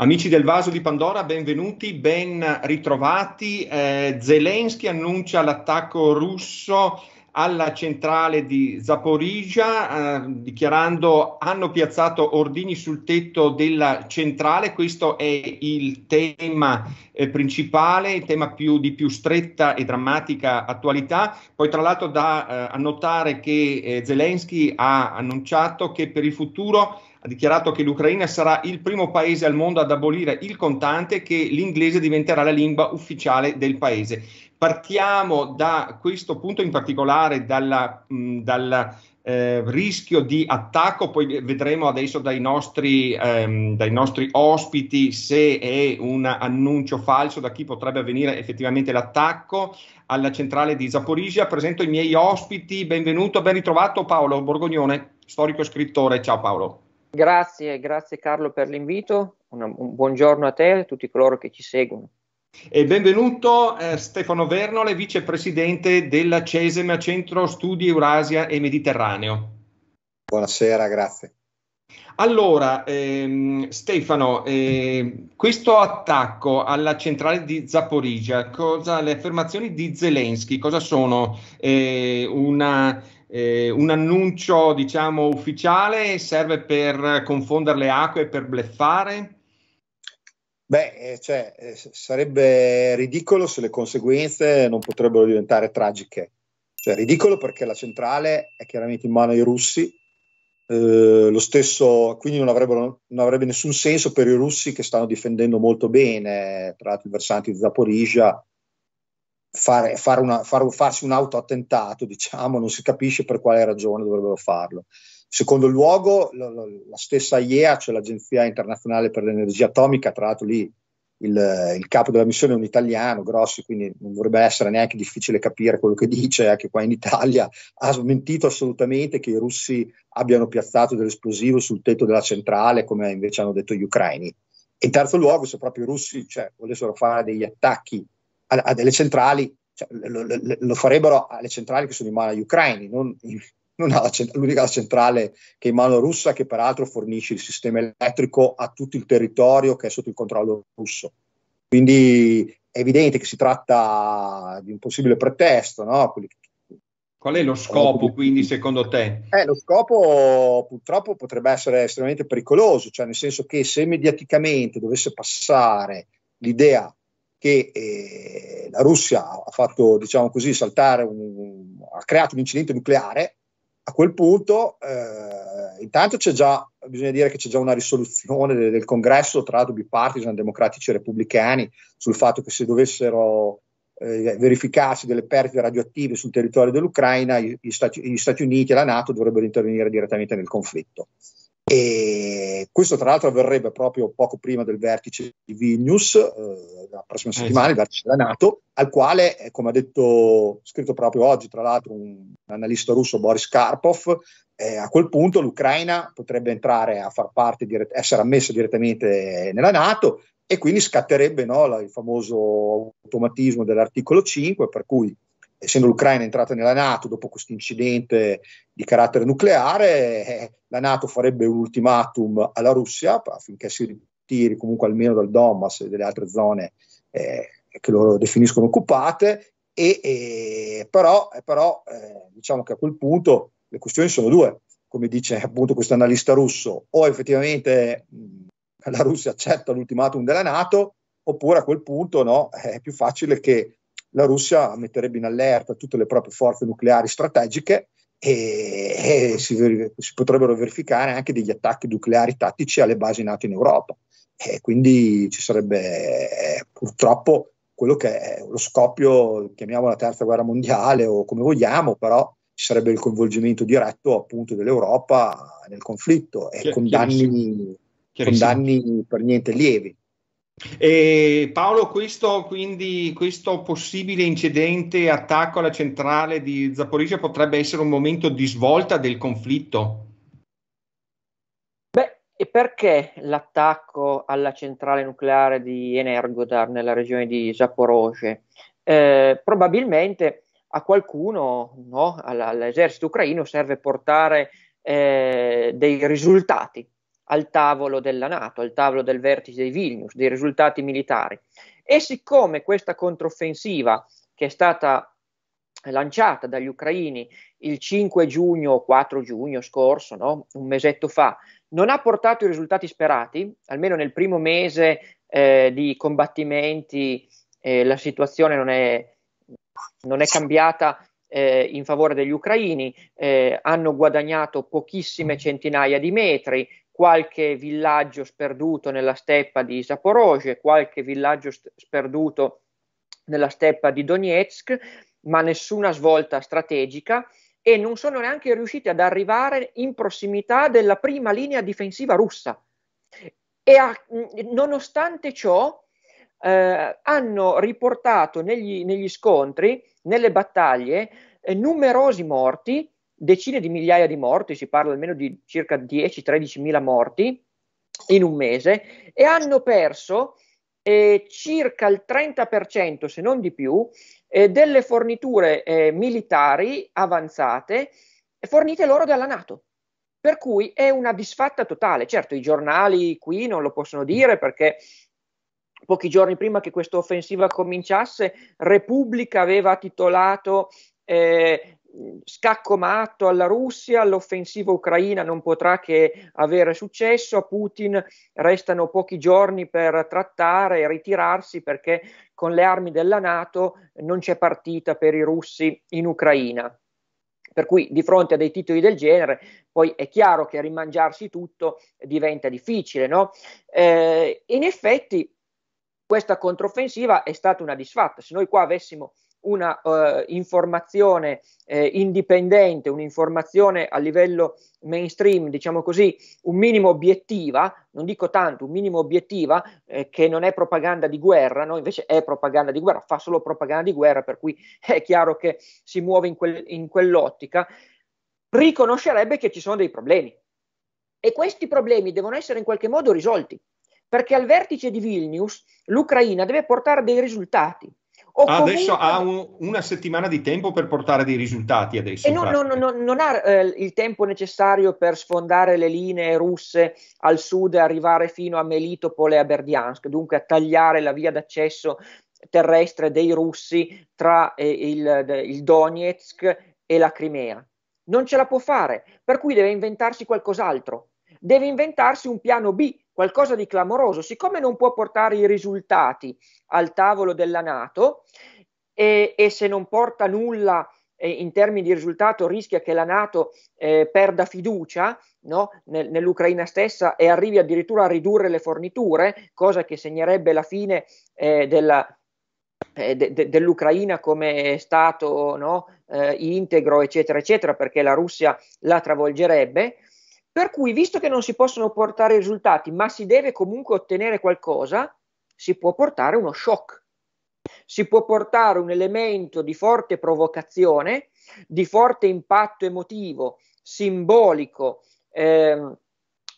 Amici del vaso di Pandora, benvenuti, ben ritrovati. Eh, Zelensky annuncia l'attacco russo alla centrale di Zaporizia, eh, dichiarando hanno piazzato ordini sul tetto della centrale. Questo è il tema eh, principale, il tema più, di più stretta e drammatica attualità. Poi tra l'altro da eh, annotare che eh, Zelensky ha annunciato che per il futuro ha dichiarato che l'Ucraina sarà il primo paese al mondo ad abolire il contante e che l'inglese diventerà la lingua ufficiale del paese. Partiamo da questo punto in particolare, dalla, mh, mm, dalla eh, rischio di attacco, poi vedremo adesso dai nostri, ehm, dai nostri, ospiti se è un annuncio falso, da chi potrebbe avvenire effettivamente l'attacco alla centrale di Zaporizia. Presento i miei ospiti, benvenuto, ben ritrovato Paolo Borgognone, storico e scrittore. Ciao Paolo. Grazie, grazie Carlo per l'invito, un, un buongiorno a te e a tutti coloro che ci seguono. E benvenuto eh, Stefano Vernole, vicepresidente della Cesema Centro Studi Eurasia e Mediterraneo. Buonasera, grazie. Allora, ehm, Stefano, ehm, questo attacco alla centrale di Zaporizia, cosa, le affermazioni di Zelensky, cosa sono? Eh, una eh, un annuncio diciamo ufficiale serve per confondere le acque, per bleffare? Beh, eh, cioè, eh, sarebbe ridicolo se le conseguenze non potrebbero diventare tragiche. Cioè, ridicolo perché la centrale è chiaramente in mano ai russi, eh, lo stesso, quindi non, non, avrebbe nessun senso per i russi che stanno difendendo molto bene, tra l'altro il versante di Zaporizia fare, fare una, far, farsi un autoattentato, diciamo, non si capisce per quale ragione dovrebbero farlo. Secondo luogo, la, la stessa IEA, cioè l'Agenzia Internazionale per l'Energia Atomica, tra l'altro lì il, il, capo della missione è un italiano, Grossi, quindi non dovrebbe essere neanche difficile capire quello che dice, anche qua in Italia, ha smentito assolutamente che i russi abbiano piazzato dell'esplosivo sul tetto della centrale, come invece hanno detto gli ucraini. In terzo luogo, se proprio i russi cioè, volessero fare degli attacchi a, a delle centrali, cioè, lo, lo, lo, farebbero alle centrali che sono in mano agli ucraini, non, non alla cent- l'unica centrale che è in mano russa, che peraltro fornisce il sistema elettrico a tutto il territorio che è sotto il controllo russo. Quindi è evidente che si tratta di un possibile pretesto. No? Qual è lo scopo quindi secondo te? Eh, lo scopo purtroppo potrebbe essere estremamente pericoloso, cioè nel senso che se mediaticamente dovesse passare l'idea che eh, la Russia ha fatto, diciamo così, saltare, un, ha creato un incidente nucleare, a quel punto eh, intanto c'è già, bisogna dire che c'è già una risoluzione del, del congresso, tra l'altro bipartisan, democratici e repubblicani, sul fatto che se dovessero eh, verificarsi delle perdite radioattive sul territorio dell'Ucraina, gli Stati, gli Stati Uniti e la Nato dovrebbero intervenire direttamente nel conflitto. E questo tra l'altro avverrebbe proprio poco prima del vertice di Vilnius, eh, la prossima eh, settimana, il vertice della Nato, al quale, eh, come ha detto, scritto proprio oggi tra l'altro un analista russo Boris Karpov, eh, a quel punto l'Ucraina potrebbe entrare a far parte, dirett- essere ammessa direttamente nella Nato e quindi scatterebbe no, la, il famoso automatismo dell'articolo 5 per cui essendo l'Ucraina entrata nella Nato dopo questo incidente di carattere nucleare, eh, la Nato farebbe un ultimatum alla Russia affinché si ritiri comunque almeno dal Donbass e dalle altre zone eh, che loro definiscono occupate, e, e però, eh, però eh, diciamo che a quel punto le questioni sono due, come dice appunto questo analista russo, o effettivamente mh, mm, la Russia accetta l'ultimatum della Nato, oppure a quel punto no, è più facile che la Russia metterebbe in allerta tutte le proprie forze nucleari strategiche e, e si, si, potrebbero verificare anche degli attacchi nucleari tattici alle basi NATO in Europa. E quindi ci sarebbe purtroppo quello che è lo scoppio, chiamiamola terza guerra mondiale o come vogliamo, però ci sarebbe il coinvolgimento diretto appunto dell'Europa nel conflitto e Chiar- con, danni, con danni per niente lievi. E Paolo, questo, quindi, questo possibile incidente attacco alla centrale di Zaporizia potrebbe essere un momento di svolta del conflitto? Beh, e perché l'attacco alla centrale nucleare di Energodar nella regione di Zaporozhye? Eh, probabilmente a qualcuno, no, all'esercito ucraino, serve portare eh, dei risultati al tavolo della Nato, al tavolo del vertice di Vilnius, dei risultati militari. E siccome questa controffensiva che è stata lanciata dagli ucraini il 5 giugno o 4 giugno scorso, no? un mesetto fa, non ha portato i risultati sperati, almeno nel primo mese eh, di combattimenti eh, la situazione non è, non è cambiata eh, in favore degli ucraini, eh, hanno guadagnato pochissime centinaia di metri, qualche villaggio sperduto nella steppa di Zaporozhye, qualche villaggio sperduto nella steppa di Donetsk, ma nessuna svolta strategica e non sono neanche riusciti ad arrivare in prossimità della prima linea difensiva russa. E a, nonostante ciò eh, hanno riportato negli, negli, scontri, nelle battaglie, eh, numerosi morti, decine di migliaia di morti, si parla almeno di circa 10-13 mila morti in un mese, e hanno perso eh, circa il 30%, se non di più, eh, delle forniture eh, militari avanzate fornite loro dalla Nato. Per cui è una disfatta totale. Certo, i giornali qui non lo possono dire perché pochi giorni prima che questa offensiva cominciasse, Repubblica aveva titolato eh, scacco matto alla Russia, l'offensiva ucraina non potrà che avere successo, a Putin restano pochi giorni per trattare e ritirarsi perché con le armi della Nato non c'è partita per i russi in Ucraina. Per cui di fronte a dei titoli del genere, poi è chiaro che rimangiarsi tutto diventa difficile. No? Eh, in effetti questa controffensiva è stata una disfatta. Se noi qua avessimo una uh, informazione eh, indipendente, un'informazione a livello mainstream, diciamo così, un minimo obiettiva, non dico tanto, un minimo obiettiva eh, che non è propaganda di guerra, no? invece è propaganda di guerra, fa solo propaganda di guerra, per cui è chiaro che si muove in, quel, in quell'ottica, riconoscerebbe che ci sono dei problemi. E questi problemi devono essere in qualche modo risolti, perché al vertice di Vilnius l'Ucraina deve portare dei risultati comunque... Adesso ha un, una settimana di tempo per portare dei risultati adesso. E no, no, no, non ha eh, il tempo necessario per sfondare le linee russe al sud e arrivare fino a Melitopol e a Berdiansk, dunque a tagliare la via d'accesso terrestre dei russi tra eh, il, il Donetsk e la Crimea. Non ce la può fare, per cui deve inventarsi qualcos'altro. Deve inventarsi un piano B qualcosa di clamoroso, siccome non può portare i risultati al tavolo della Nato e, e se non porta nulla eh, in termini di risultato rischia che la Nato eh, perda fiducia no? Nel, nell'Ucraina stessa e arrivi addirittura a ridurre le forniture, cosa che segnerebbe la fine eh, della, eh, de, de, dell'Ucraina come Stato no? Eh, integro, eccetera, eccetera, perché la Russia la travolgerebbe per cui, visto che non si possono portare risultati, ma si deve comunque ottenere qualcosa, si può portare uno shock, si può portare un elemento di forte provocazione, di forte impatto emotivo, simbolico, eh,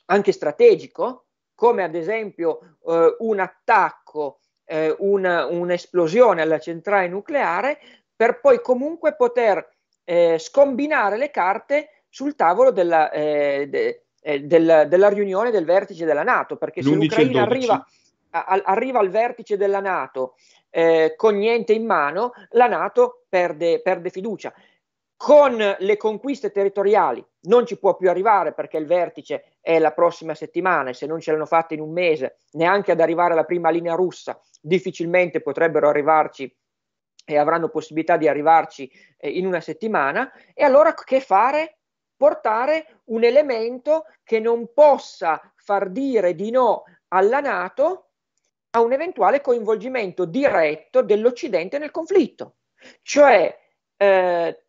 anche strategico, come ad esempio eh, un attacco, eh, una, un'esplosione alla centrale nucleare, per poi comunque poter eh, scombinare le carte sul tavolo della, eh, de, eh, della, della, riunione del vertice della Nato, perché se l'Ucraina arriva, a, arriva, al vertice della Nato eh, con niente in mano, la Nato perde, perde fiducia. Con le conquiste territoriali non ci può più arrivare perché il vertice è la prossima settimana e se non ce l'hanno fatta in un mese, neanche ad arrivare alla prima linea russa, difficilmente potrebbero arrivarci e avranno possibilità di arrivarci eh, in una settimana. E allora che fare? portare un elemento che non possa far dire di no alla Nato a un eventuale coinvolgimento diretto dell'Occidente nel conflitto, cioè eh,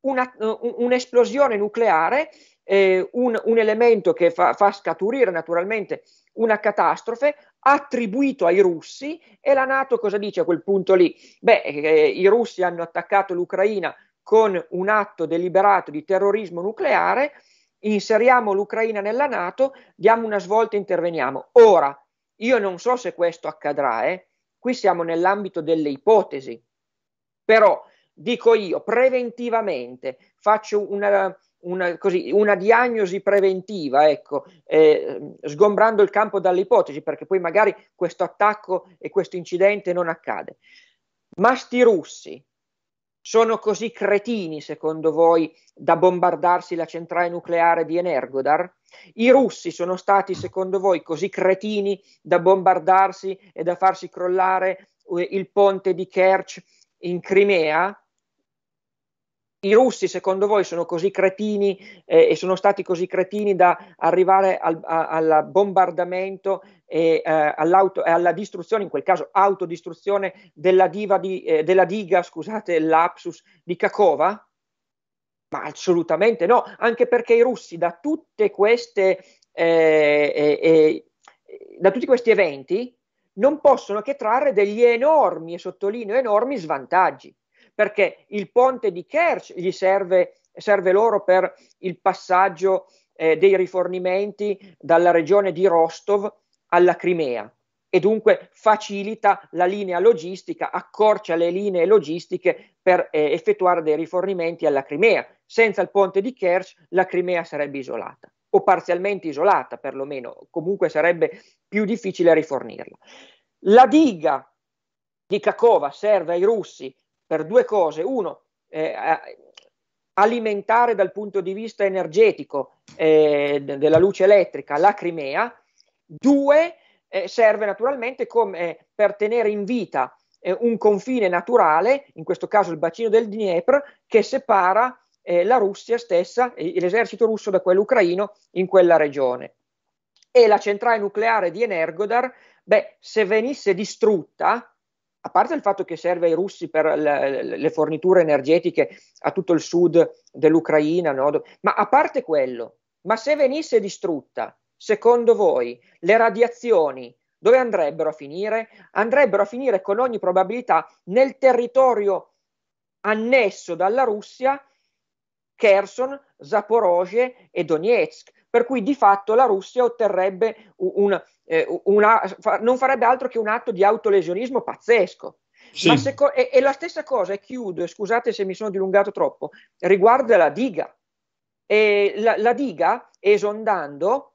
una, un'esplosione nucleare, eh, un, un, elemento che fa, fa scaturire naturalmente una catastrofe attribuito ai russi e la Nato cosa dice a quel punto lì? Beh, eh, i russi hanno attaccato l'Ucraina con un atto deliberato di terrorismo nucleare, inseriamo l'Ucraina nella Nato, diamo una svolta e interveniamo. Ora, io non so se questo accadrà, eh? qui siamo nell'ambito delle ipotesi, però dico io preventivamente, faccio una, una, così, una diagnosi preventiva, ecco, eh, sgombrando il campo dalle ipotesi, perché poi magari questo attacco e questo incidente non accade. Ma sti russi sono così cretini, secondo voi, da bombardarsi la centrale nucleare di Energodar? I russi sono stati, secondo voi, così cretini da bombardarsi e da farsi crollare eh, il ponte di Kerch in Crimea? I russi, secondo voi, sono così cretini eh, e sono stati così cretini da arrivare al, a, al bombardamento e eh, eh, alla distruzione, in quel caso autodistruzione, della, di, eh, della diga, scusate l'apsus, di Kakova? Ma assolutamente no, anche perché i russi da tutte queste eh, eh, eh, da tutti questi eventi non possono che trarre degli enormi, e sottolineo enormi, svantaggi, perché il ponte di Kerch gli serve, serve loro per il passaggio eh, dei rifornimenti dalla regione di Rostov alla Crimea e dunque facilita la linea logistica, accorcia le linee logistiche per eh, effettuare dei rifornimenti alla Crimea. Senza il ponte di Kerch la Crimea sarebbe isolata o parzialmente isolata perlomeno, comunque sarebbe più difficile rifornirla. La diga di Kakova serve ai russi per due cose. Uno, eh, alimentare dal punto di vista energetico eh, della luce elettrica la Crimea Due, eh, serve naturalmente come, eh, per tenere in vita eh, un confine naturale, in questo caso il bacino del Dnieper, che separa eh, la Russia stessa, l'esercito russo da quello ucraino in quella regione. E la centrale nucleare di Energodar, beh, se venisse distrutta, a parte il fatto che serve ai russi per le, le forniture energetiche a tutto il sud dell'Ucraina, no? ma a parte quello, ma se venisse distrutta, secondo voi le radiazioni dove andrebbero a finire? Andrebbero a finire con ogni probabilità nel territorio annesso dalla Russia Kherson, Zaporozhye e Donetsk, per cui di fatto la Russia otterrebbe un, eh, un, una, non farebbe altro che un atto di autolesionismo pazzesco. Sì. Seco- e, e, la stessa cosa, e chiudo, scusate se mi sono dilungato troppo, riguarda la diga. La, la, diga esondando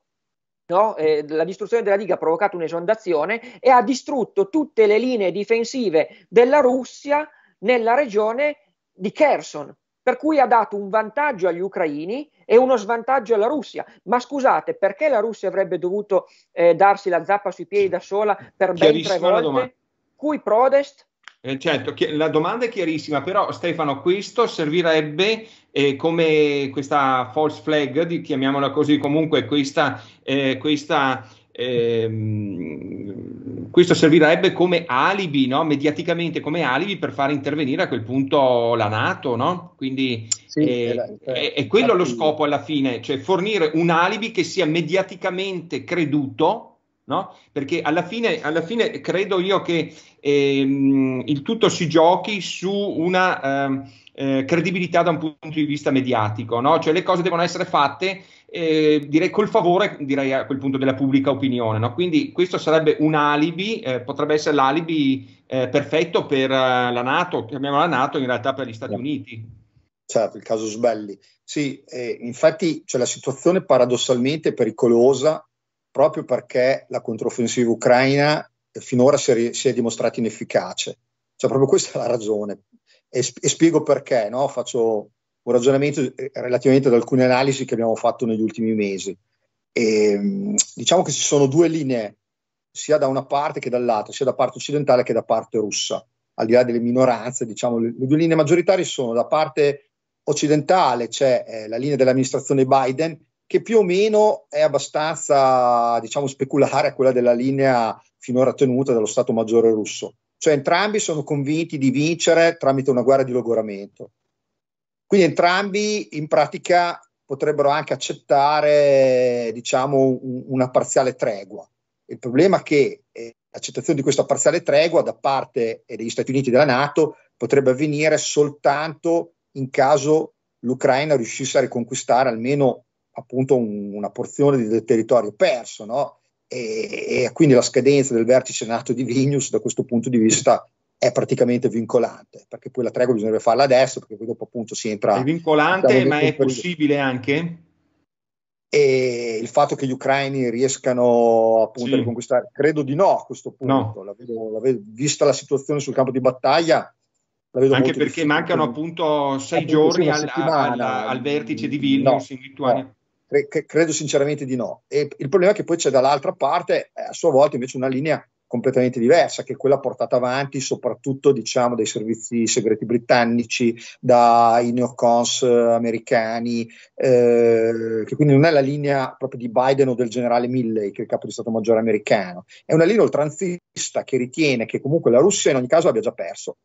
No? Eh, la distruzione della diga ha provocato un'esondazione e ha distrutto tutte le linee difensive della Russia nella regione di Kherson, per cui ha dato un vantaggio agli ucraini e uno svantaggio alla Russia. Ma scusate, perché la Russia avrebbe dovuto eh, darsi la zappa sui piedi da sola per ben tre volte? Domanda. Cui prodest? Eh, certo, la domanda è chiarissima, però Stefano, questo servirebbe eh, come questa false flag, di, chiamiamola così comunque, questa, eh, questa ehm, questo servirebbe come alibi, no? mediaticamente come alibi per far intervenire a quel punto la Nato, no? Quindi sì, eh, era, è, è, quello lo scopo alla fine, cioè fornire un alibi che sia mediaticamente creduto No? Perché alla fine, alla fine, credo io che ehm, il tutto si giochi su una ehm, eh, credibilità da un punto di vista mediatico, no? Cioè le cose devono essere fatte eh, direi col favore direi a quel punto della pubblica opinione, no? Quindi questo sarebbe un alibi, eh, potrebbe essere l'alibi eh, perfetto per eh, la Nato, chiamiamola Nato, in realtà per gli Stati certo. Uniti. Certo, il caso Sbelli. Sì, eh, infatti cioè, la situazione paradossalmente pericolosa proprio perché la controffensiva ucraina finora si è, si è dimostrata inefficace. Cioè, proprio questa è la ragione. E, e spiego perché, no? faccio un ragionamento eh, relativamente ad alcune analisi che abbiamo fatto negli ultimi mesi. E, ehm, diciamo che ci sono due linee, sia da una parte che dall'altra, sia da parte occidentale che da parte russa. Al di là delle minoranze, diciamo, le due linee maggioritarie sono da parte occidentale c'è cioè, eh, la linea dell'amministrazione Biden che più o meno è abbastanza diciamo, speculare a quella della linea finora tenuta dallo Stato Maggiore russo. Cioè entrambi sono convinti di vincere tramite una guerra di logoramento. Quindi entrambi in pratica potrebbero anche accettare diciamo, una parziale tregua. Il problema è che eh, l'accettazione di questa parziale tregua da parte eh, degli Stati Uniti e della Nato potrebbe avvenire soltanto in caso l'Ucraina riuscisse a riconquistare almeno appunto un, una porzione del territorio perso, no? e, e, quindi la scadenza del vertice nato di Vilnius da questo punto di vista è praticamente vincolante, perché poi la tregua bisognerebbe farla adesso, perché poi dopo appunto si entra... È vincolante, ma è possibile anche? E il fatto che gli ucraini riescano appunto sì. a riconquistare, credo di no a questo punto, no. La vedo, la vedo, vista la situazione sul campo di battaglia. Anche perché difficile. mancano appunto sei appunto, giorni al, al, al, vertice di Vilnius no, in Lituania. No. Cre- credo sinceramente di no. E il problema è che poi c'è dall'altra parte, eh, a sua volta, invece una linea completamente diversa, che è quella portata avanti soprattutto diciamo, dai servizi segreti britannici, dai neocons eh, americani, eh, che quindi non è la linea proprio di Biden o del generale Milley, che è il capo di Stato Maggiore americano, è una linea oltranzista che ritiene che comunque la Russia in ogni caso abbia già perso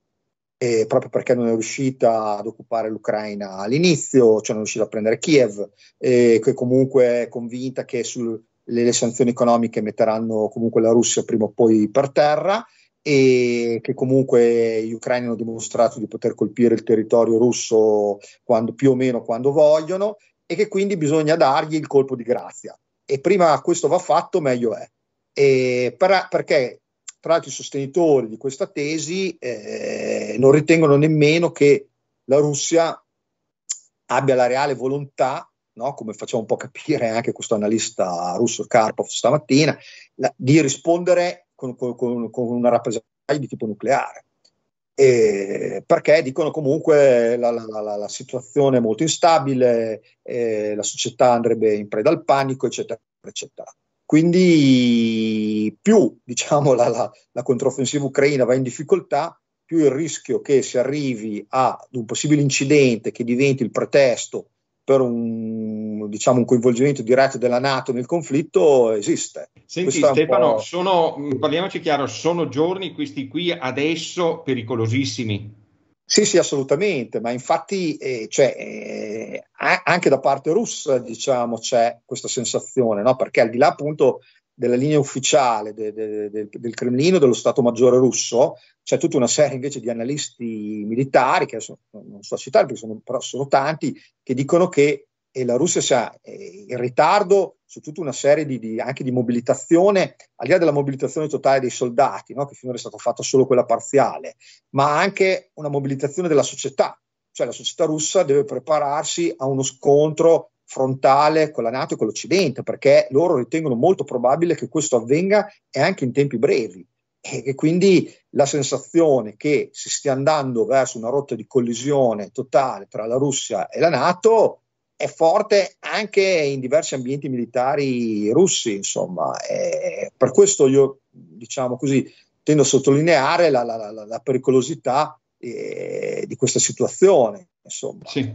eh, proprio perché non è riuscita ad occupare l'Ucraina all'inizio, cioè non è riuscita a prendere Kiev, eh, che comunque è convinta che sulle le, sanzioni economiche metteranno comunque la Russia prima o poi per terra e che comunque gli ucraini hanno dimostrato di poter colpire il territorio russo quando, più o meno quando vogliono e che quindi bisogna dargli il colpo di grazia. E prima questo va fatto, meglio è. Per, perché tra l'altro i sostenitori di questa tesi eh, non ritengono nemmeno che la Russia abbia la reale volontà, no? come facciamo un po' capire anche questo analista russo Karpov stamattina, la, di rispondere con, con, con, una rappresaglia di tipo nucleare. Eh, perché dicono comunque la, la, la, la situazione è molto instabile, eh, la società andrebbe in preda al panico, eccetera, eccetera. Quindi più diciamo, la, la, la controffensiva ucraina va in difficoltà, più il rischio che si arrivi ad un possibile incidente che diventi il pretesto per un, diciamo, un coinvolgimento diretto della Nato nel conflitto esiste. Senti Stefano, sono, mm, parliamoci chiaro, sono giorni questi qui adesso pericolosissimi. Sì, sì, assolutamente, ma infatti eh, cioè, eh, anche da parte russa diciamo, c'è questa sensazione, no? perché al di là appunto della linea ufficiale de, de, de, del Cremlino, dello Stato Maggiore russo, c'è tutta una serie invece di analisti militari, che adesso non so citare perché sono, però sono tanti, che dicono che e la Russia sia eh, in ritardo su tutta una serie di, di, anche di mobilitazione, al di là della mobilitazione totale dei soldati, no? che finora è stata fatta solo quella parziale, ma anche una mobilitazione della società, cioè la società russa deve prepararsi a uno scontro frontale con la Nato e con l'Occidente, perché loro ritengono molto probabile che questo avvenga e anche in tempi brevi. E, e quindi la sensazione che si stia andando verso una rotta di collisione totale tra la Russia e la Nato è forte anche in diversi ambienti militari russi, insomma, e per questo io, diciamo così, tendo a sottolineare la, la, la, la pericolosità eh, di questa situazione, insomma. Sì.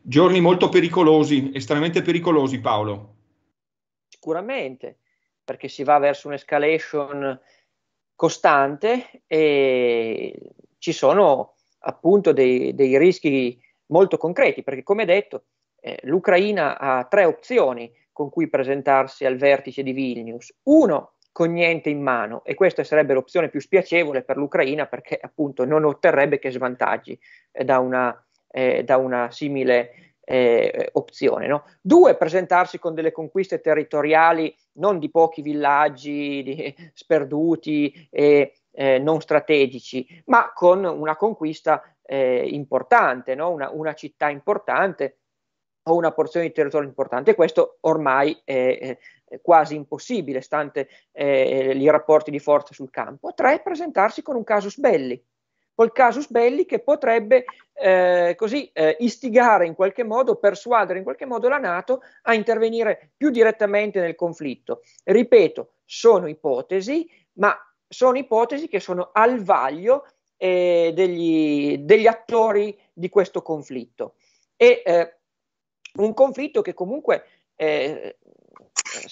Giorni molto pericolosi, estremamente pericolosi, Paolo. Sicuramente, perché si va verso un'escalation costante e ci sono appunto dei, dei rischi molto concreti, perché come detto eh, l'Ucraina ha tre opzioni con cui presentarsi al vertice di Vilnius. Uno, con niente in mano e questa sarebbe l'opzione più spiacevole per l'Ucraina perché appunto non otterrebbe che svantaggi eh, da, una, eh, da, una, simile eh, opzione. No? Due, presentarsi con delle conquiste territoriali non di pochi villaggi di, sperduti e eh, non strategici, ma con una conquista eh, importante, no? una, una città importante o una porzione di territorio importante. Questo ormai è, quasi impossibile, stante eh, i rapporti di forza sul campo. Tre, presentarsi con un casus belli, col casus belli che potrebbe eh, così eh, istigare in qualche modo, persuadere in qualche modo la Nato a intervenire più direttamente nel conflitto. Ripeto, sono ipotesi, ma sono ipotesi che sono al vaglio eh, degli, degli, attori di questo conflitto. E, eh, un conflitto che comunque eh,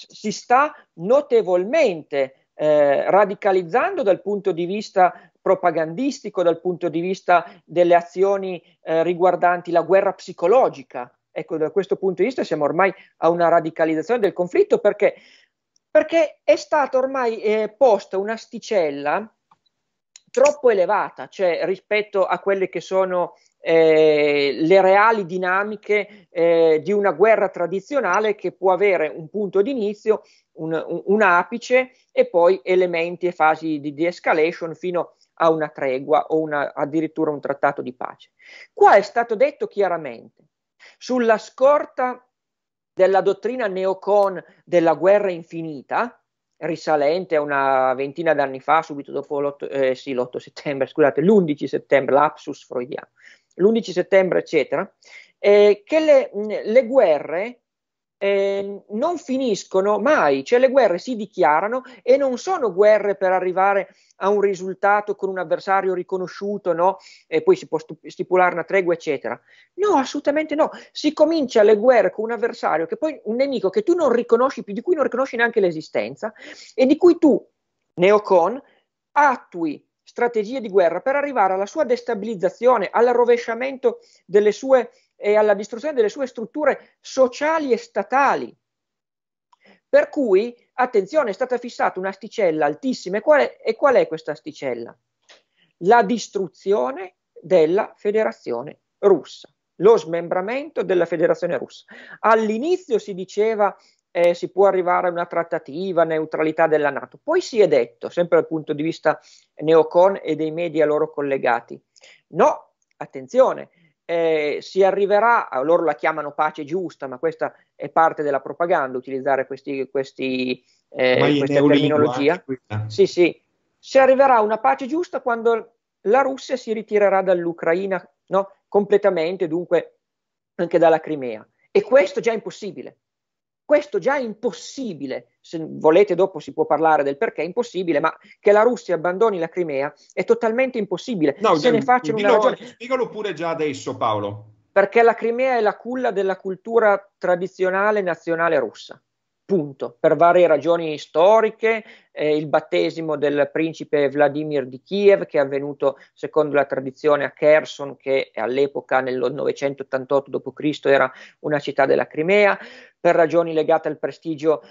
si sta notevolmente eh, radicalizzando dal punto di vista propagandistico, dal punto di vista delle azioni eh, riguardanti la guerra psicologica. Ecco, da questo punto di vista siamo ormai a una radicalizzazione del conflitto perché, perché è stata ormai eh, posta un'asticella troppo elevata, cioè rispetto a quelle che sono eh, le reali dinamiche eh, di una guerra tradizionale che può avere un punto d'inizio, un, un, un, apice e poi elementi e fasi di de-escalation fino a una tregua o una, addirittura un trattato di pace. Qua è stato detto chiaramente, sulla scorta della dottrina neocon della guerra infinita, risalente a una ventina d'anni fa, subito dopo l'8, eh, sì, l'8 settembre, scusate, l'11 settembre, lapsus freudiano, l'11 settembre, eccetera, eh, che le, le guerre eh, non finiscono mai, cioè le guerre si dichiarano e non sono guerre per arrivare a un risultato con un avversario riconosciuto, no? E poi si può stipulare una tregua, eccetera. No, assolutamente no. Si comincia le guerre con un avversario che poi un nemico che tu non riconosci più, di cui non riconosci neanche l'esistenza e di cui tu, neocon, attui strategie di guerra per arrivare alla sua destabilizzazione, al rovesciamento delle sue e alla distruzione delle sue strutture sociali e statali. Per cui, attenzione, è stata fissata un'asticella altissima. E qual è, e qual è questa asticella? La distruzione della federazione russa, lo smembramento della federazione russa. All'inizio si diceva eh, si può arrivare a una trattativa, neutralità della Nato. Poi si è detto, sempre dal punto di vista neocon e dei media loro collegati, no, attenzione, eh, si arriverà, loro la chiamano pace giusta, ma questa è parte della propaganda, utilizzare questi, questi, eh, questa terminologia. Sì, sì, si arriverà a una pace giusta quando la Russia si ritirerà dall'Ucraina no? completamente, dunque anche dalla Crimea. E questo già è impossibile questo già è impossibile, se volete dopo si può parlare del perché è impossibile, ma che la Russia abbandoni la Crimea è totalmente impossibile. No, se ne facciano dillo, una ragione. Spiegalo pure già adesso Paolo. Perché la Crimea è la culla della cultura tradizionale nazionale russa. Punto. Per varie ragioni storiche, eh, il battesimo del principe Vladimir di Kiev, che è avvenuto secondo la tradizione a Kherson, che all'epoca, nel 988 d.C., era una città della Crimea, per ragioni legate al prestigio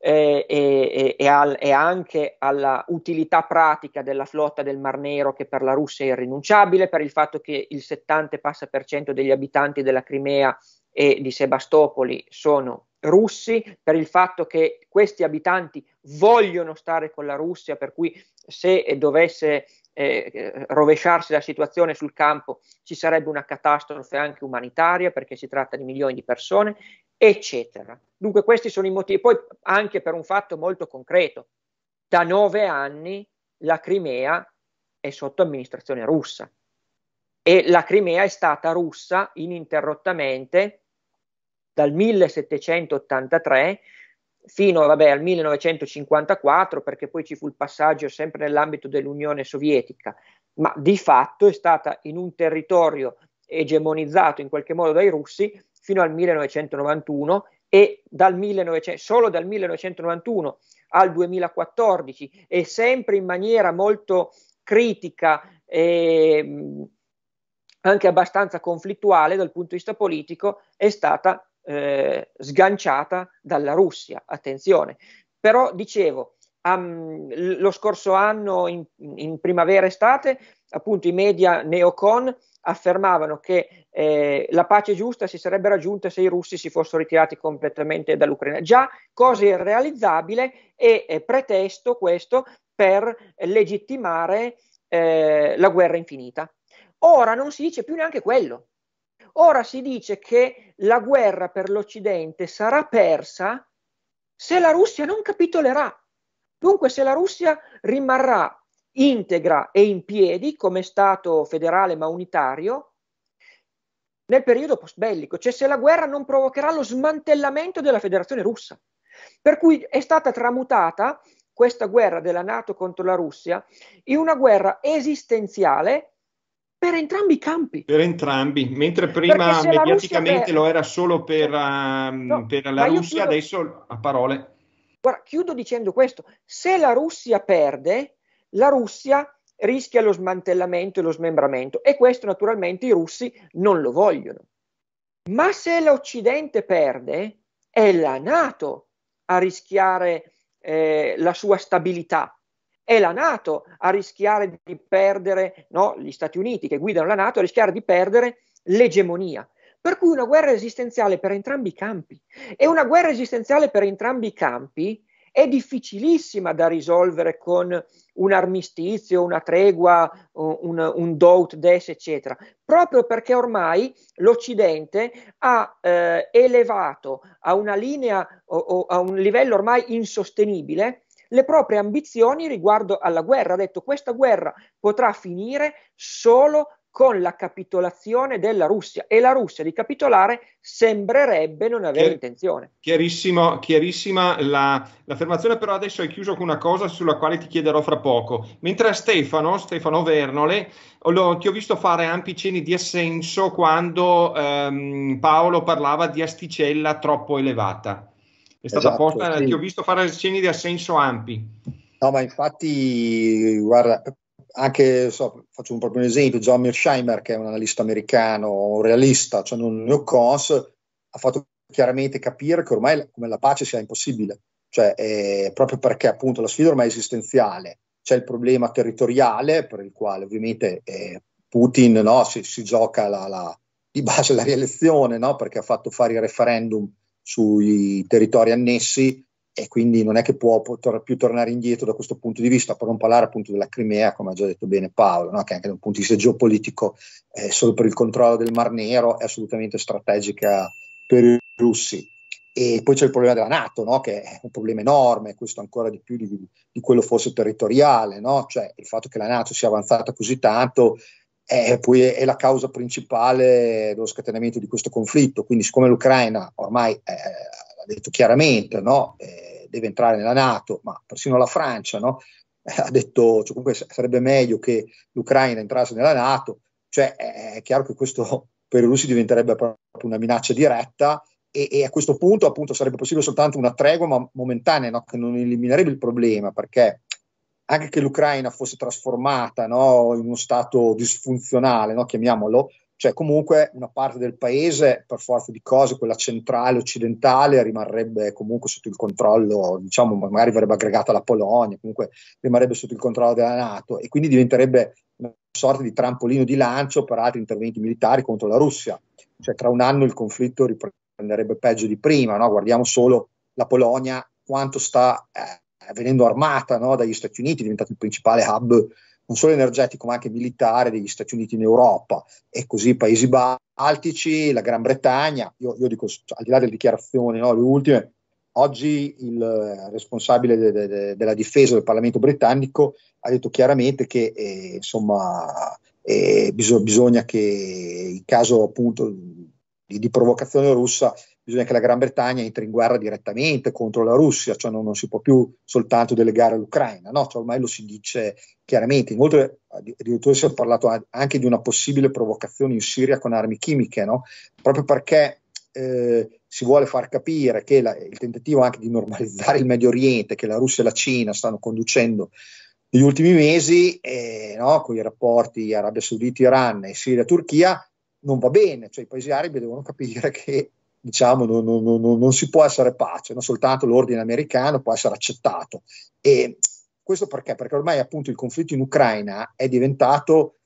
eh, e, e, al, e, anche alla utilità pratica della flotta del Mar Nero che per la Russia è irrinunciabile, per il fatto che il 70% degli abitanti della Crimea e di Sebastopoli sono russi, per il fatto che questi abitanti vogliono stare con la Russia, per cui se dovesse eh, rovesciarsi la situazione sul campo ci sarebbe una catastrofe anche umanitaria perché si tratta di milioni di persone, eccetera. Dunque questi sono i motivi, poi anche per un fatto molto concreto, da nove anni la Crimea è sotto amministrazione russa e la Crimea è stata russa ininterrottamente dal 1783 fino vabbè, al 1954, perché poi ci fu il passaggio sempre nell'ambito dell'Unione Sovietica, ma di fatto è stata in un territorio egemonizzato in qualche modo dai russi fino al 1991 e dal 1900, solo dal 1991 al 2014 e sempre in maniera molto critica e anche abbastanza conflittuale dal punto di vista politico è stata eh, sganciata dalla Russia, attenzione. Però dicevo, um, lo scorso anno, in, in primavera-estate, appunto i media neocon affermavano che eh, la pace giusta si sarebbe raggiunta se i russi si fossero ritirati completamente dall'Ucraina. Già cosa irrealizzabile e eh, pretesto questo per legittimare eh, la guerra infinita. Ora non si dice più neanche quello. Ora si dice che la guerra per l'Occidente sarà persa se la Russia non capitolerà. Dunque, se la Russia rimarrà integra e in piedi come Stato federale ma unitario nel periodo post-bellico, cioè se la guerra non provocherà lo smantellamento della Federazione russa. Per cui è stata tramutata questa guerra della Nato contro la Russia in una guerra esistenziale per entrambi i campi. Per entrambi, mentre prima mediaticamente per... lo era solo per, ehm, no, per la Russia, chiudo... adesso a parole. Guarda, chiudo dicendo questo, se la Russia perde, la Russia rischia lo smantellamento e lo smembramento e questo naturalmente i russi non lo vogliono. Ma se l'Occidente perde, è la Nato a rischiare eh, la sua stabilità è la Nato a rischiare di perdere, no, gli Stati Uniti che guidano la Nato a rischiare di perdere l'egemonia. Per cui una guerra esistenziale per entrambi i campi. E una guerra esistenziale per entrambi i campi è difficilissima da risolvere con un armistizio, una tregua, un, un doubt des, eccetera, proprio perché ormai l'Occidente ha eh, elevato a una linea o, o a un livello ormai insostenibile le proprie ambizioni riguardo alla guerra. Ha detto questa guerra potrà finire solo con la capitolazione della Russia e la Russia di capitolare sembrerebbe non avere Chiar- intenzione. Chiarissimo, chiarissima la, l'affermazione, però adesso è chiuso con una cosa sulla quale ti chiederò fra poco. Mentre a Stefano, Stefano Vernole, lo, ti ho visto fare ampi cenni di assenso quando ehm, Paolo parlava di asticella troppo elevata. È stata esatto, posta, sì. ti ho visto fare cenni di assenso ampi. No, ma infatti, guarda, anche, so, faccio un proprio un esempio, John Mearsheimer, che è un analista americano, un realista, cioè un neocons, ha fatto chiaramente capire che ormai come la pace sia impossibile, cioè eh, proprio perché appunto la sfida ormai è esistenziale, c'è il problema territoriale per il quale ovviamente eh, Putin no, si, si, gioca la, la, di base la rielezione, no, perché ha fatto fare il referendum sui territori annessi e quindi non è che può più tornare indietro da questo punto di vista, per non parlare appunto della Crimea, come ha già detto bene Paolo, no? che anche da un punto di vista geopolitico, eh, solo per il controllo del Mar Nero, è assolutamente strategica per i russi. E poi c'è il problema della Nato, no? che è un problema enorme, questo ancora di più di, di quello forse territoriale, no? cioè il fatto che la Nato sia avanzata così tanto è, poi è la causa principale dello scatenamento di questo conflitto. Quindi, siccome l'Ucraina ormai eh, eh ha detto chiaramente no, eh, deve entrare nella Nato, ma persino la Francia no, eh, ha detto cioè, comunque sarebbe meglio che l'Ucraina entrasse nella Nato, cioè è chiaro che questo per i russi diventerebbe proprio una minaccia diretta. E, e a questo punto, appunto, sarebbe possibile soltanto una tregua ma momentanea no, che non eliminerebbe il problema perché anche che l'Ucraina fosse trasformata no, in uno stato disfunzionale, no, chiamiamolo, cioè comunque una parte del paese, per forza di cose, quella centrale occidentale, rimarrebbe comunque sotto il controllo, diciamo, magari verrebbe aggregata alla Polonia, comunque rimarrebbe sotto il controllo della Nato e quindi diventerebbe una sorta di trampolino di lancio per altri interventi militari contro la Russia. Cioè tra un anno il conflitto riprenderebbe peggio di prima, no? guardiamo solo la Polonia, quanto sta... Eh, venendo armata no, dagli Stati Uniti, è diventato il principale hub non solo energetico ma anche militare degli Stati Uniti in Europa e così i paesi baltici, la Gran Bretagna, io, io dico al di là delle dichiarazioni, no, le ultime, oggi il responsabile de, de, de, della difesa del Parlamento britannico ha detto chiaramente che eh, insomma, eh, bisog- bisogna che in caso appunto di, di provocazione russa bisogna che la Gran Bretagna entri in guerra direttamente contro la Russia, cioè non, non si può più soltanto delegare l'Ucraina, no? Cioè ormai lo si dice chiaramente. Inoltre, addirittura si è parlato anche di una possibile provocazione in Siria con armi chimiche, no? proprio perché eh, si vuole far capire che la, il tentativo anche di normalizzare il Medio Oriente, che la Russia e la Cina stanno conducendo negli ultimi mesi, eh, no? con i rapporti Arabia Saudita-Iran e Siria-Turchia, non va bene, cioè i paesi arabi devono capire che diciamo, non, non, non, non si può essere pace, non soltanto l'ordine americano può essere accettato. E questo perché? Perché ormai appunto il conflitto in Ucraina è diventato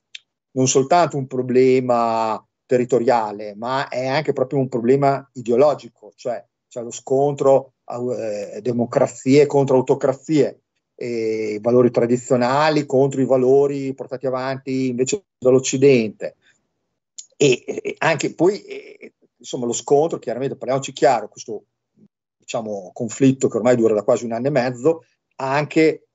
non soltanto un problema territoriale, ma è anche proprio un problema ideologico, cioè c'è lo scontro eh, democrazie contro autocrazie, eh, valori tradizionali contro i valori portati avanti invece dall'Occidente. E, e anche poi eh, insomma, lo scontro, chiaramente parliamoci chiaro, questo diciamo, conflitto che ormai dura da quasi un anno e mezzo, ha anche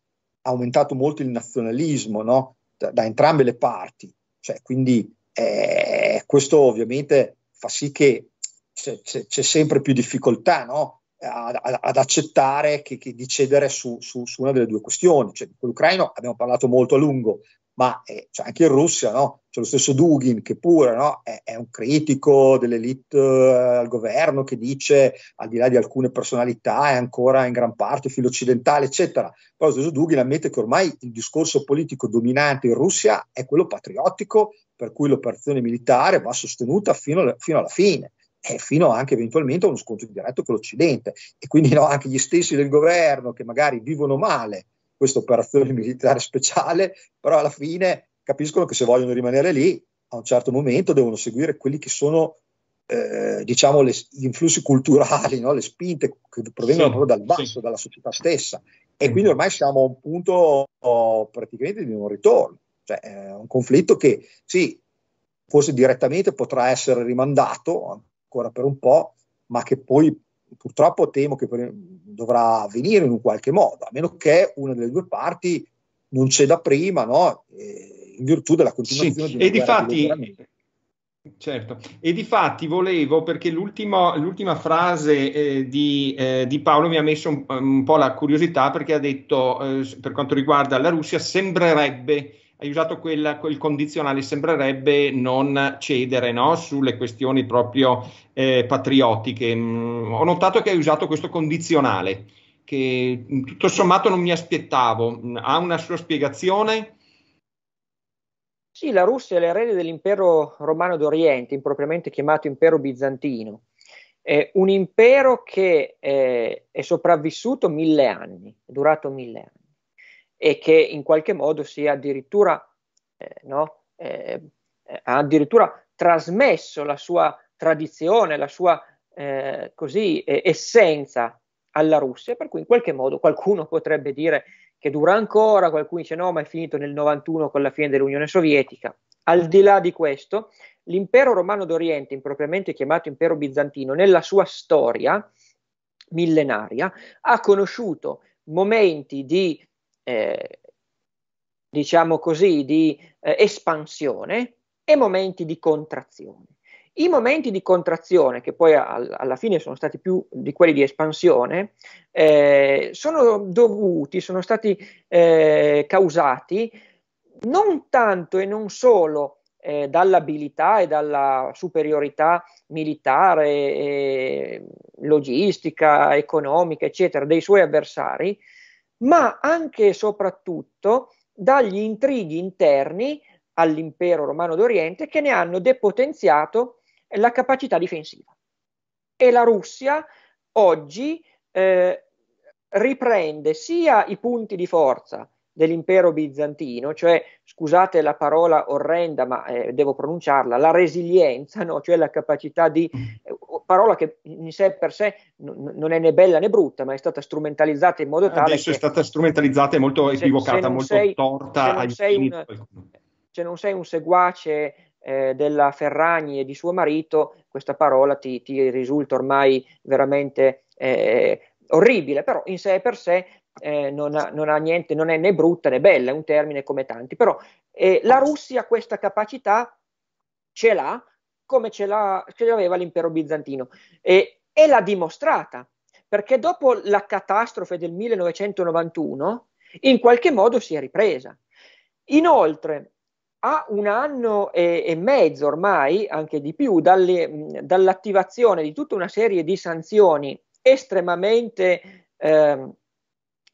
aumentato molto il nazionalismo no? da, da, entrambe le parti. Cioè, quindi eh, questo ovviamente fa sì che c'è, c'è, c'è sempre più difficoltà no? ad, ad, accettare che, che di cedere su, su, su, una delle due questioni. Cioè, con l'Ucraino abbiamo parlato molto a lungo, ma eh, cioè anche in Russia no? c'è lo stesso Dugin che pure no? è, è, un critico dell'elite eh, al governo che dice al di là di alcune personalità è ancora in gran parte filo occidentale eccetera però lo stesso Dugin ammette che ormai il discorso politico dominante in Russia è quello patriottico per cui l'operazione militare va sostenuta fino, alla, fino alla fine e fino anche eventualmente a uno scontro diretto con l'Occidente e quindi no, anche gli stessi del governo che magari vivono male questa operazione militare speciale, però alla fine capiscono che se vogliono rimanere lì, a un certo momento devono seguire quelli che sono eh, diciamo le, gli influssi culturali, no? le spinte che provengono sì, proprio dal basso, sì. dalla società stessa. E mhm. quindi ormai siamo a un punto oh, praticamente di non ritorno, cioè eh, un conflitto che sì, forse direttamente potrà essere rimandato ancora per un po', ma che poi purtroppo temo che dovrà avvenire in un qualche modo, a meno che una delle due parti non ceda prima, no? eh, in virtù della continuazione sì. di una certo. e difatti, Certo, e di fatti volevo, perché l'ultima frase eh, di, eh, di, Paolo mi ha messo un, un, po' la curiosità perché ha detto, eh, per quanto riguarda la Russia, sembrerebbe hai usato quel, quel condizionale, sembrerebbe non cedere no? sulle questioni proprio eh, patriottiche. Mm, ho notato che hai usato questo condizionale, che mm, tutto sommato non mi aspettavo. Mm, ha una sua spiegazione? Sì, la Russia è l'erede dell'impero romano d'Oriente, impropriamente chiamato impero bizantino. È un impero che eh, è sopravvissuto mille anni, è durato mille anni e che in qualche modo sia addirittura, eh, no, eh, eh addirittura trasmesso la sua tradizione, la sua eh, così, essenza alla Russia, per cui in qualche modo qualcuno potrebbe dire che dura ancora, qualcuno dice no, ma è finito nel 91 con la fine dell'Unione Sovietica. Al di là di questo, l'impero romano d'Oriente, impropriamente chiamato impero bizantino, nella sua storia millenaria ha conosciuto momenti di eh, diciamo così, di eh, espansione e momenti di contrazione. I momenti di contrazione, che poi al, alla fine sono stati più di quelli di espansione, eh, sono dovuti, sono stati eh, causati non tanto e non solo eh, dall'abilità e dalla superiorità militare, eh, logistica, economica, eccetera, dei suoi avversari, ma anche e soprattutto dagli intrighi interni all'impero romano d'Oriente che ne hanno depotenziato la capacità difensiva. E la Russia oggi eh, riprende sia i punti di forza dell'impero bizantino, cioè scusate la parola orrenda, ma eh, devo pronunciarla, la resilienza, no? cioè la capacità di parola che in sé per sé n- non è né bella né brutta, ma è stata strumentalizzata in modo eh, tale. Adesso è stata strumentalizzata e molto se, equivocata, se molto sei, torta ai fini un, Se non sei un seguace eh, della Ferragni e di suo marito, questa parola ti, ti risulta ormai veramente eh, orribile, però in sé per sé eh, non, ha, non, ha, niente, non è né brutta né bella, è un termine come tanti, però eh, la Russia questa capacità ce l'ha come ce, ce l'aveva l'impero bizantino e, e l'ha dimostrata, perché dopo la catastrofe del 1991 in qualche modo si è ripresa. Inoltre, a un anno e, e mezzo ormai, anche di più, dalle, dall'attivazione di tutta una serie di sanzioni estremamente eh,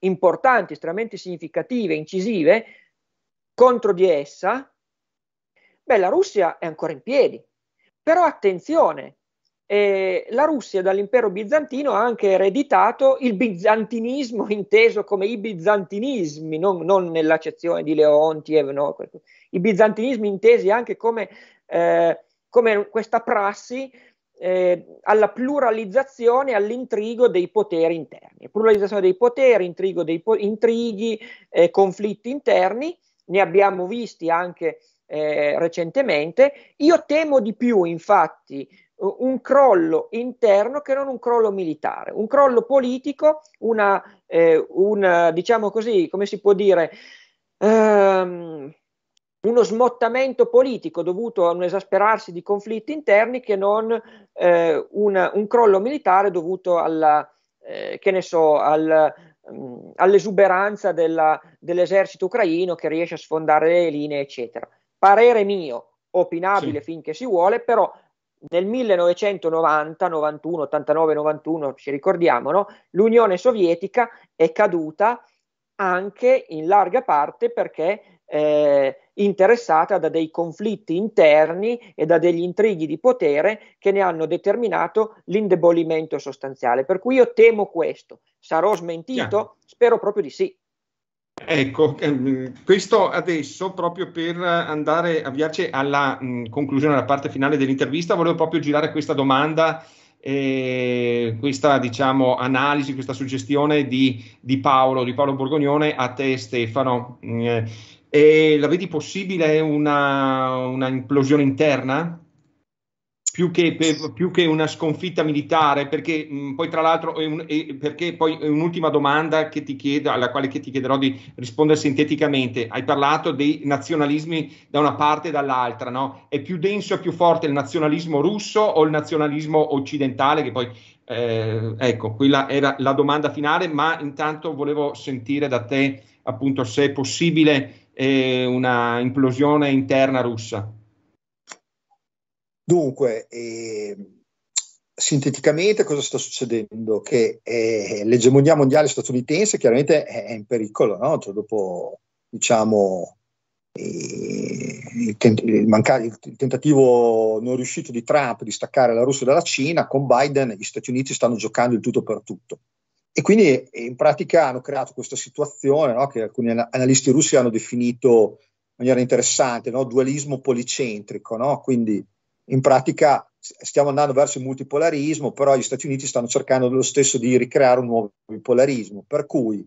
importanti, estremamente significative, incisive contro di essa, beh, la Russia è ancora in piedi. Però attenzione, eh, la Russia dall'impero bizantino ha anche ereditato il bizantinismo inteso come i bizantinismi, non, non nell'accezione di Leontiev, eh, no? i bizantinismi intesi anche come, eh, come questa prassi eh, alla pluralizzazione, all'intrigo dei poteri interni. Pluralizzazione dei poteri, intrigo dei po- intrighi, eh, conflitti interni, ne abbiamo visti anche eh, recentemente. Io temo di più, infatti, un crollo interno che non un crollo militare, un crollo politico, una, eh, una diciamo così, come si può dire, ehm, uno smottamento politico dovuto a un esasperarsi di conflitti interni che non eh, una, un crollo militare dovuto alla, eh, che ne so, al, mh, mm, all'esuberanza della, dell'esercito ucraino che riesce a sfondare le linee, eccetera parere mio, opinabile sì. finché si vuole, però nel 1990, 91, 89, 91, ci ricordiamo, no? l'Unione Sovietica è caduta anche in larga parte perché eh, interessata da dei conflitti interni e da degli intrighi di potere che ne hanno determinato l'indebolimento sostanziale. Per cui io temo questo. Sarò smentito? Chiaro. Spero proprio di sì. Ecco, ehm, questo adesso proprio per andare a avviarci alla mm, conclusione, alla parte finale dell'intervista, volevo proprio girare questa domanda, eh, questa diciamo analisi, questa suggestione di, di, Paolo, di Paolo Borgognone a te Stefano. Mm, eh, la vedi possibile una, una implosione interna più che, per, più che, una sconfitta militare, perché mh, mm, poi tra l'altro è, un, è, perché poi è un'ultima domanda che ti chiedo, alla quale ti chiederò di rispondere sinteticamente. Hai parlato dei nazionalismi da una parte e dall'altra, no? È più denso e più forte il nazionalismo russo o il nazionalismo occidentale? Che poi eh, ecco, quella era la domanda finale, ma intanto volevo sentire da te appunto se è possibile eh, una implosione interna russa. Dunque, eh, sinteticamente cosa sta succedendo? Che eh, l'egemonia mondiale statunitense chiaramente è, in pericolo, no? cioè, dopo diciamo, eh, il, tent- il, manca- il, tentativo non riuscito di Trump di staccare la Russia dalla Cina, con Biden gli Stati Uniti stanno giocando il tutto per tutto. E quindi eh, in pratica hanno creato questa situazione no? che alcuni analisti russi hanno definito in maniera interessante, no? dualismo policentrico, no? quindi in pratica stiamo andando verso il multipolarismo, però gli Stati Uniti stanno cercando lo stesso di ricreare un nuovo bipolarismo. Per cui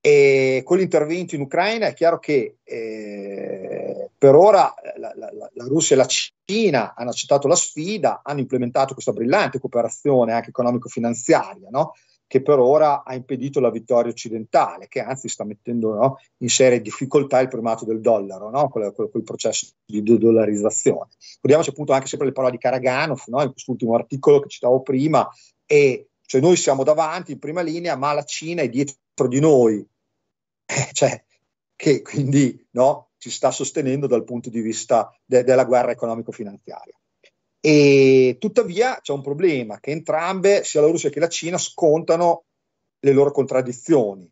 eh, con l'intervento in Ucraina è chiaro che eh, per ora la, la, la, Russia e la Cina hanno accettato la sfida, hanno implementato questa brillante cooperazione anche economico-finanziaria, no? che per ora ha impedito la vittoria occidentale, che anzi sta mettendo no, in serie difficoltà il primato del dollaro, no, quel, quel, quel, processo di dollarizzazione. Ricordiamoci appunto anche sempre le parole di Karaganov, no, in quest'ultimo articolo che citavo prima, e cioè noi siamo davanti in prima linea, ma la Cina è dietro di noi, eh, cioè, che quindi no, ci sta sostenendo dal punto di vista de- della guerra economico-finanziaria. E tuttavia c'è un problema che entrambe, sia la Russia che la Cina, scontano le loro contraddizioni.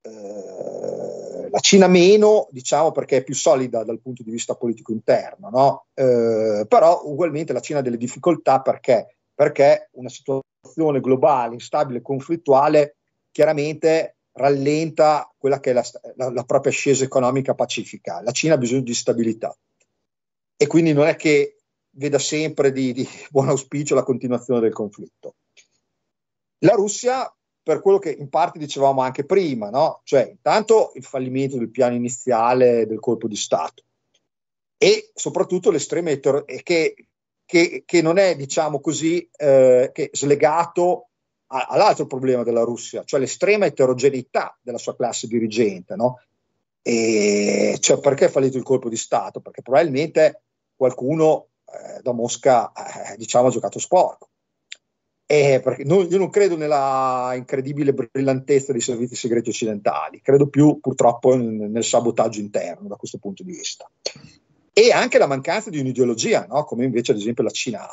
Eh, la Cina meno, diciamo, perché è più solida dal punto di vista politico interno, no? eh, però ugualmente la Cina ha delle difficoltà perché? Perché una situazione globale, instabile, conflittuale, chiaramente rallenta quella che è la, la, la propria ascesa economica pacifica. La Cina ha bisogno di stabilità. E quindi non è che veda sempre di, di buon auspicio la continuazione del conflitto. La Russia, per quello che in parte dicevamo anche prima, no? cioè intanto il fallimento del piano iniziale del colpo di Stato e soprattutto l'estrema eterogeneità che, che, che, non è, diciamo così, eh, slegato a, all'altro problema della Russia, cioè l'estrema eterogeneità della sua classe dirigente. No? E, cioè, perché è fallito il colpo di Stato? Perché probabilmente qualcuno eh, da Mosca eh, diciamo ha giocato sporco. Eh, perché non, io non credo nella incredibile brillantezza dei servizi segreti occidentali, credo più purtroppo nel, nel sabotaggio interno da questo punto di vista. E anche la mancanza di un'ideologia, no? come invece ad esempio la Cina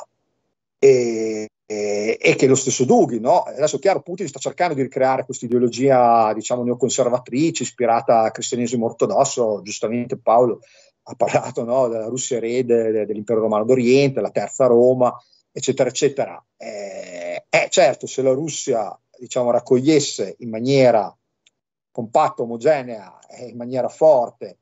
E, e, e, che lo stesso Dughi, no? adesso chiaro Putin sta cercando di ricreare questa ideologia diciamo neoconservatrice ispirata al cristianesimo ortodosso, giustamente Paolo ha parlato no, della Russia erede dell'impero romano d'Oriente, la terza Roma, eccetera, eccetera. Eh, eh, certo, se la Russia diciamo, raccogliesse in maniera compatta, omogenea, eh, in maniera forte,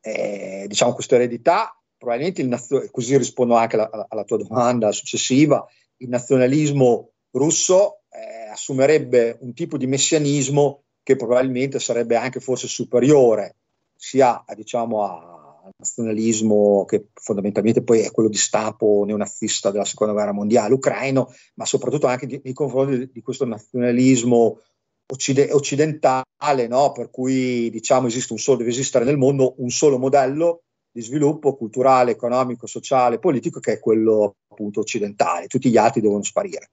eh, diciamo, questa eredità, probabilmente il nazio- così rispondo anche alla, alla, tua domanda successiva, il nazionalismo russo eh, assumerebbe un tipo di messianismo che probabilmente sarebbe anche forse superiore sia diciamo, al nazionalismo che fondamentalmente poi è quello di stampo neonazista della seconda guerra mondiale ucraino, ma soprattutto anche nei confronti di, di questo nazionalismo occide, occidentale, no? per cui diciamo, esiste un solo, deve esistere nel mondo un solo modello di sviluppo culturale, economico, sociale, politico, che è quello appunto occidentale, tutti gli altri devono sparire.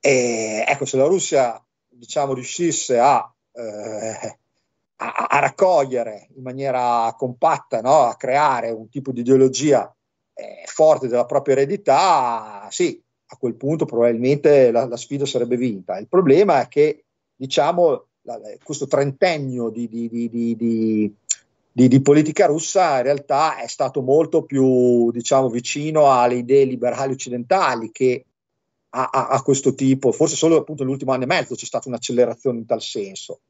E, ecco, se la Russia diciamo, riuscisse a eh, a, a raccogliere in maniera compatta, no? a creare un tipo di ideologia eh, forte della propria eredità, sì, a quel punto probabilmente la, la sfida sarebbe vinta. Il problema è che, diciamo, la, questo trentennio di, di, di, di, politica russa in realtà è stato molto più diciamo, vicino alle idee liberali occidentali che a, a, a questo tipo, forse solo appunto nell'ultimo anno e mezzo c'è stata un'accelerazione in tal senso.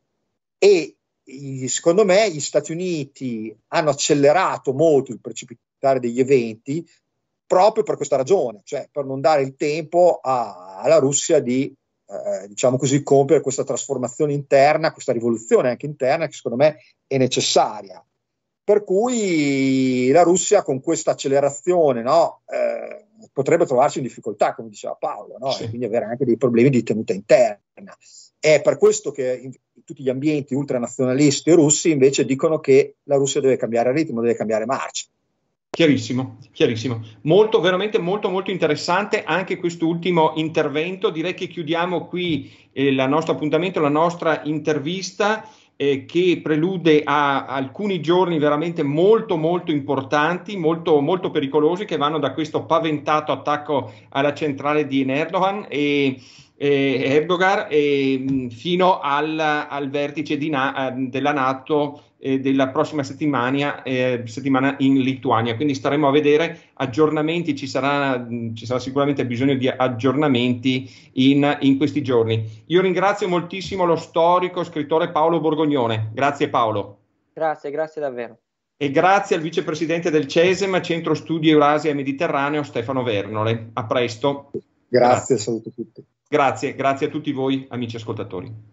E secondo me gli Stati Uniti hanno accelerato molto il precipitare degli eventi proprio per questa ragione, cioè per non dare il tempo a, alla Russia di eh, diciamo così, compiere questa trasformazione interna, questa rivoluzione anche interna che secondo me è necessaria. Per cui la Russia con questa accelerazione no, eh, potrebbe trovarsi in difficoltà, come diceva Paolo, no? sì. e quindi avere anche dei problemi di tenuta interna. È per questo che in tutti gli ambienti ultranazionalisti russi invece dicono che la Russia deve cambiare ritmo, deve cambiare marcia. Chiarissimo, chiarissimo. Molto, veramente molto, molto interessante anche quest'ultimo intervento. Direi che chiudiamo qui eh, il nostro appuntamento, la nostra intervista eh, che prelude a alcuni giorni veramente molto, molto importanti, molto, molto pericolosi che vanno da questo paventato attacco alla centrale di Erdogan e eh, Erdogan eh, fino al, al vertice Na, eh, della Nato eh, della prossima settimana, eh, settimana, in Lituania. Quindi staremo a vedere aggiornamenti, ci sarà, ci sarà sicuramente bisogno di aggiornamenti in, in, questi giorni. Io ringrazio moltissimo lo storico scrittore Paolo Borgognone. Grazie Paolo. Grazie, grazie davvero. E grazie al vicepresidente del CESEM, Centro Studi Eurasia e Mediterraneo, Stefano Vernole. A presto. grazie. saluto a tutti. Grazie, grazie a tutti voi amici ascoltatori.